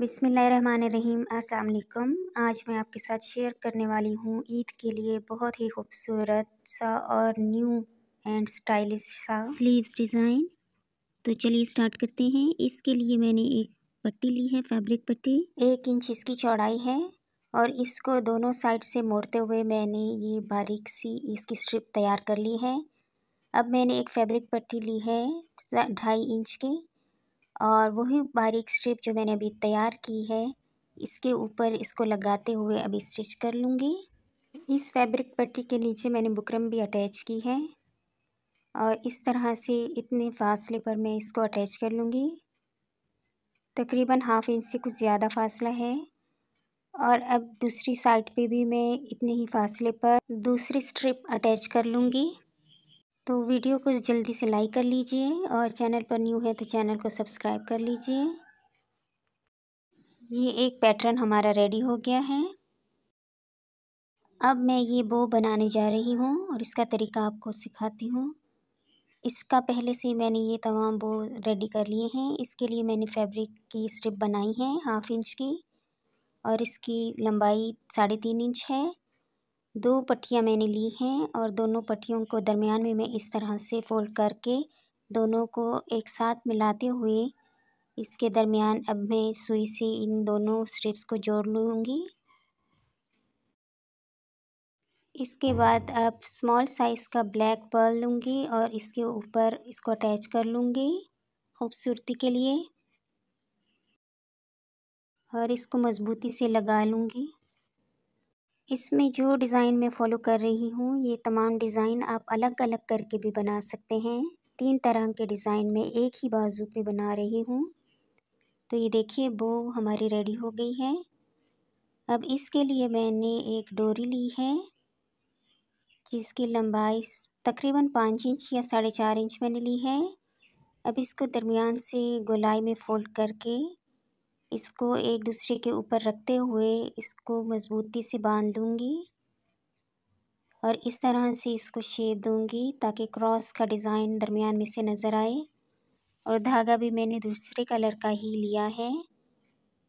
बिसमीम अस्सलाम आज मैं आपके साथ शेयर करने वाली हूँ ईद के लिए बहुत ही खूबसूरत सा और न्यू एंड स्टाइलिश सा स्लीव्स डिज़ाइन तो चलिए स्टार्ट करते हैं इसके लिए मैंने एक पट्टी ली है फैब्रिक पट्टी एक इंच इसकी चौड़ाई है और इसको दोनों साइड से मोड़ते हुए मैंने ये बारीक सी इसकी स्ट्रिप तैयार कर ली है अब मैंने एक फैब्रिक पट्टी ली है ढाई इंच की और वही बारीक स्ट्रिप जो मैंने अभी तैयार की है इसके ऊपर इसको लगाते हुए अभी स्टिच कर लूँगी इस फैब्रिक पट्टी के नीचे मैंने बुकरम भी अटैच की है और इस तरह से इतने फासले पर मैं इसको अटैच कर लूँगी तकरीबन हाफ इंच से कुछ ज़्यादा फासला है और अब दूसरी साइड पे भी मैं इतने ही फासले पर दूसरी स्ट्रिप अटैच कर लूँगी तो वीडियो को जल्दी से लाइक कर लीजिए और चैनल पर न्यू है तो चैनल को सब्सक्राइब कर लीजिए ये एक पैटर्न हमारा रेडी हो गया है अब मैं ये बो बनाने जा रही हूँ और इसका तरीका आपको सिखाती हूँ इसका पहले से मैंने ये तमाम बो रेडी कर लिए हैं इसके लिए मैंने फैब्रिक की स्ट्रिप बनाई है हाफ इंच की और इसकी लंबाई साढ़े तीन इंच है दो पट्टियाँ मैंने ली हैं और दोनों पट्टियों को दरमियान में मैं इस तरह से फ़ोल्ड करके दोनों को एक साथ मिलाते हुए इसके दरमियान अब मैं सुई से इन दोनों स्ट्रिप्स को जोड़ लूँगी इसके बाद अब स्मॉल साइज़ का ब्लैक पर्ल लूँगी और इसके ऊपर इसको अटैच कर लूँगी खूबसूरती के लिए और इसको मज़बूती से लगा लूँगी इसमें जो डिज़ाइन मैं फॉलो कर रही हूँ ये तमाम डिज़ाइन आप अलग अलग करके भी बना सकते हैं तीन तरह के डिज़ाइन में एक ही बाजू पे बना रही हूँ तो ये देखिए बो हमारी रेडी हो गई है अब इसके लिए मैंने एक डोरी ली है जिसकी लंबाई तकरीबन पाँच इंच या साढ़े चार इंच मैंने ली है अब इसको दरमियान से गोलाई में फ़ोल्ड करके इसको एक दूसरे के ऊपर रखते हुए इसको मज़बूती से बांध लूँगी और इस तरह से इसको शेप दूँगी ताकि क्रॉस का डिज़ाइन दरमियान में से नज़र आए और धागा भी मैंने दूसरे कलर का ही लिया है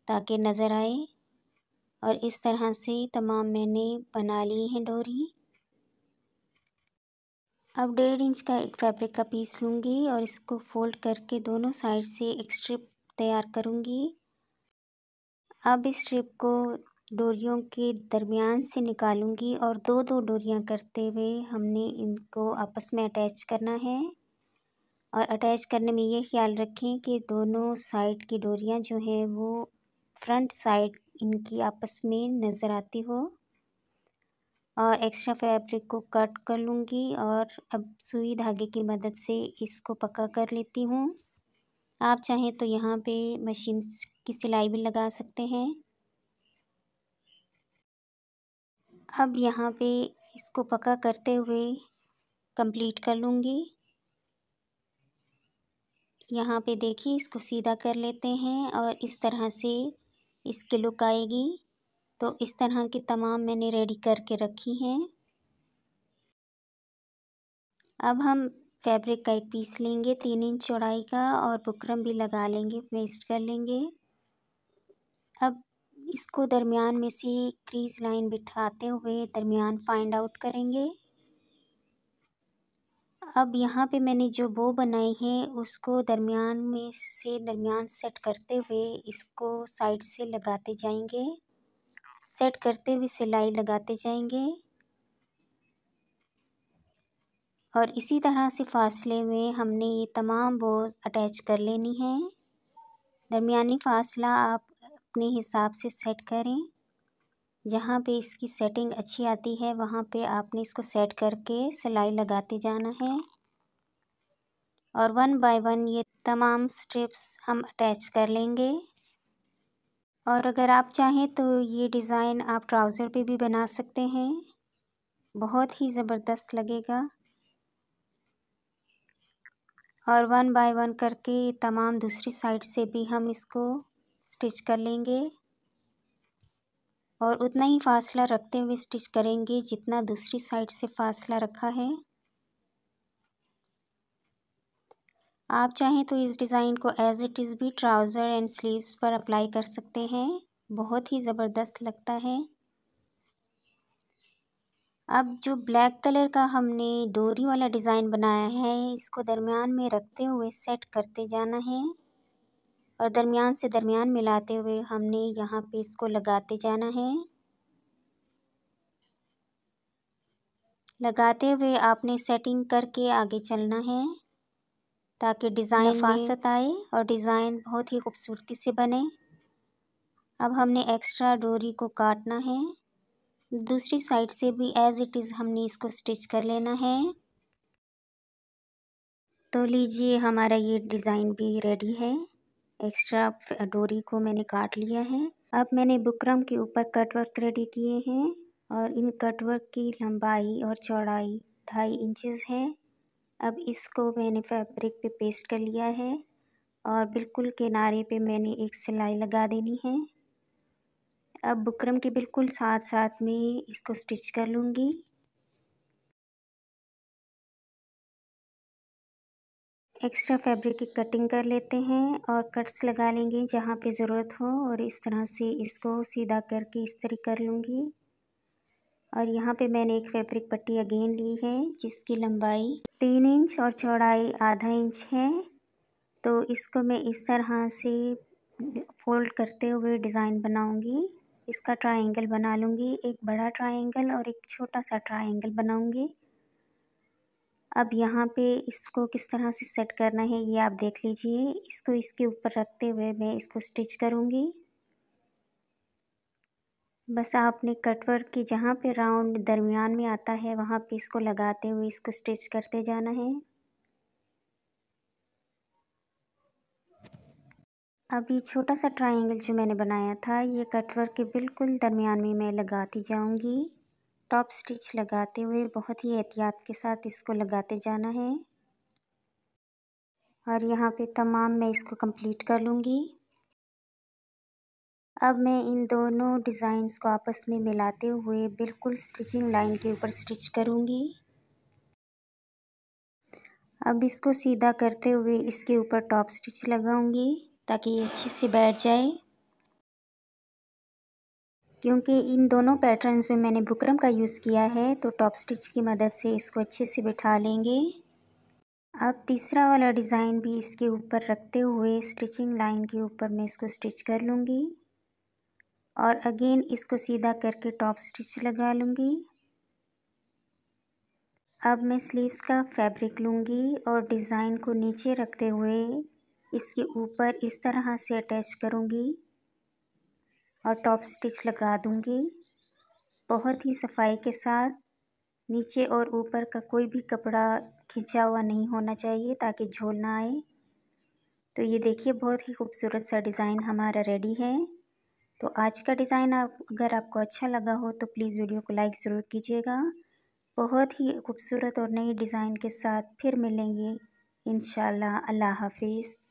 ताकि नज़र आए और इस तरह से तमाम मैंने बना ली हैं डोरी अब डेढ़ इंच का एक फैब्रिक का पीस लूँगी और इसको फोल्ड करके दोनों साइड से एक स्ट्रिप तैयार करूँगी अब इस स्ट्रिप को डोरियों के दरमियान से निकालूंगी और दो दो डोरियां करते हुए हमने इनको आपस में अटैच करना है और अटैच करने में ये ख्याल रखें कि दोनों साइड की डोरियां जो हैं वो फ्रंट साइड इनकी आपस में नज़र आती हो और एक्स्ट्रा फैब्रिक को कट कर लूँगी और अब सुई धागे की मदद से इसको पक्का कर लेती हूँ आप चाहें तो यहाँ पे मशीन की सिलाई भी लगा सकते हैं अब यहाँ पे इसको पका करते हुए कंप्लीट कर लूँगी यहाँ पे देखिए इसको सीधा कर लेते हैं और इस तरह से इसकी लुक आएगी तो इस तरह की तमाम मैंने रेडी करके रखी हैं अब हम फैब्रिक का एक पीस लेंगे तीन इंच चौड़ाई का और बुकरम भी लगा लेंगे पेस्ट कर लेंगे अब इसको दरमियान में से क्रीज लाइन बिठाते हुए दरमियान फाइंड आउट करेंगे अब यहाँ पे मैंने जो बो बनाई है उसको दरमियान में से दरमियान सेट करते हुए इसको साइड से लगाते जाएंगे सेट करते हुए सिलाई लगाते जाएंगे और इसी तरह से फासले में हमने ये तमाम बोज अटैच कर लेनी है दरमियानी फासला आप अपने हिसाब से सेट करें जहाँ पे इसकी सेटिंग अच्छी आती है वहाँ पे आपने इसको सेट करके सिलाई लगाते जाना है और वन बाय वन ये तमाम स्ट्रिप्स हम अटैच कर लेंगे और अगर आप चाहें तो ये डिज़ाइन आप ट्राउज़र पे भी बना सकते हैं बहुत ही ज़बरदस्त लगेगा और वन बाय वन करके तमाम दूसरी साइड से भी हम इसको स्टिच कर लेंगे और उतना ही फासला रखते हुए स्टिच करेंगे जितना दूसरी साइड से फासला रखा है आप चाहें तो इस डिज़ाइन को एज इट इज़ भी ट्राउज़र एंड स्लीव्स पर अप्लाई कर सकते हैं बहुत ही ज़बरदस्त लगता है अब जो ब्लैक कलर का हमने डोरी वाला डिज़ाइन बनाया है इसको दरमियान में रखते हुए सेट करते जाना है और दरमियान से दरमियान मिलाते हुए हमने यहाँ पे इसको लगाते जाना है लगाते हुए आपने सेटिंग करके आगे चलना है ताकि डिज़ाइन फासत आए और डिज़ाइन बहुत ही खूबसूरती से बने अब हमने एक्स्ट्रा डोरी को काटना है दूसरी साइड से भी एज इट इज़ हमने इसको स्टिच कर लेना है तो लीजिए हमारा ये डिज़ाइन भी रेडी है एक्स्ट्रा डोरी को मैंने काट लिया है अब मैंने बुकरम के ऊपर कटवर्क रेडी किए हैं और इन कटवर्क की लंबाई और चौड़ाई ढाई इंचेस है अब इसको मैंने फैब्रिक पे पेस्ट कर लिया है और बिल्कुल किनारे पे मैंने एक सिलाई लगा देनी है अब बुकरम के बिल्कुल साथ साथ में इसको स्टिच कर लूँगी एक्स्ट्रा फैब्रिक की कटिंग कर लेते हैं और कट्स लगा लेंगे जहाँ पे ज़रूरत हो और इस तरह से इसको सीधा करके इस तरह कर लूँगी और यहाँ पे मैंने एक फैब्रिक पट्टी अगेन ली है जिसकी लंबाई तीन इंच और चौड़ाई आधा इंच है तो इसको मैं इस तरह से फोल्ड करते हुए डिज़ाइन बनाऊँगी इसका ट्रायंगल बना लूँगी एक बड़ा ट्रायंगल और एक छोटा सा ट्रायंगल बनाऊँगी अब यहाँ पे इसको किस तरह से सेट करना है ये आप देख लीजिए इसको इसके ऊपर रखते हुए मैं इसको स्टिच करूँगी बस आपने कटवर्क के जहाँ पे राउंड दरमियान में आता है वहाँ पे इसको लगाते हुए इसको स्टिच करते जाना है अब ये छोटा सा ट्रायंगल जो मैंने बनाया था ये कटवर्क के बिल्कुल दरमियान में मैं लगाती जाऊंगी टॉप स्टिच लगाते हुए बहुत ही एहतियात के साथ इसको लगाते जाना है और यहाँ पे तमाम मैं इसको कंप्लीट कर लूँगी अब मैं इन दोनों डिज़ाइंस को आपस में मिलाते हुए बिल्कुल स्टिचिंग लाइन के ऊपर स्टिच करूँगी अब इसको सीधा करते हुए इसके ऊपर टॉप स्टिच लगाऊंगी ताकि ये अच्छे से बैठ जाए क्योंकि इन दोनों पैटर्न्स में मैंने बुकरम का यूज़ किया है तो टॉप स्टिच की मदद से इसको अच्छे से बिठा लेंगे अब तीसरा वाला डिज़ाइन भी इसके ऊपर रखते हुए स्टिचिंग लाइन के ऊपर मैं इसको स्टिच कर लूँगी और अगेन इसको सीधा करके टॉप स्टिच लगा लूँगी अब मैं स्लीव्स का फैब्रिक लूँगी और डिज़ाइन को नीचे रखते हुए इसके ऊपर इस तरह से अटैच करूँगी और टॉप स्टिच लगा दूँगी बहुत ही सफाई के साथ नीचे और ऊपर का कोई भी कपड़ा खिंचा हुआ नहीं होना चाहिए ताकि झोल ना आए तो ये देखिए बहुत ही खूबसूरत सा डिज़ाइन हमारा रेडी है तो आज का डिज़ाइन आप अगर आपको अच्छा लगा हो तो प्लीज़ वीडियो को लाइक ज़रूर कीजिएगा बहुत ही खूबसूरत और नई डिज़ाइन के साथ फिर मिलेंगे इन अल्लाह हाफिज़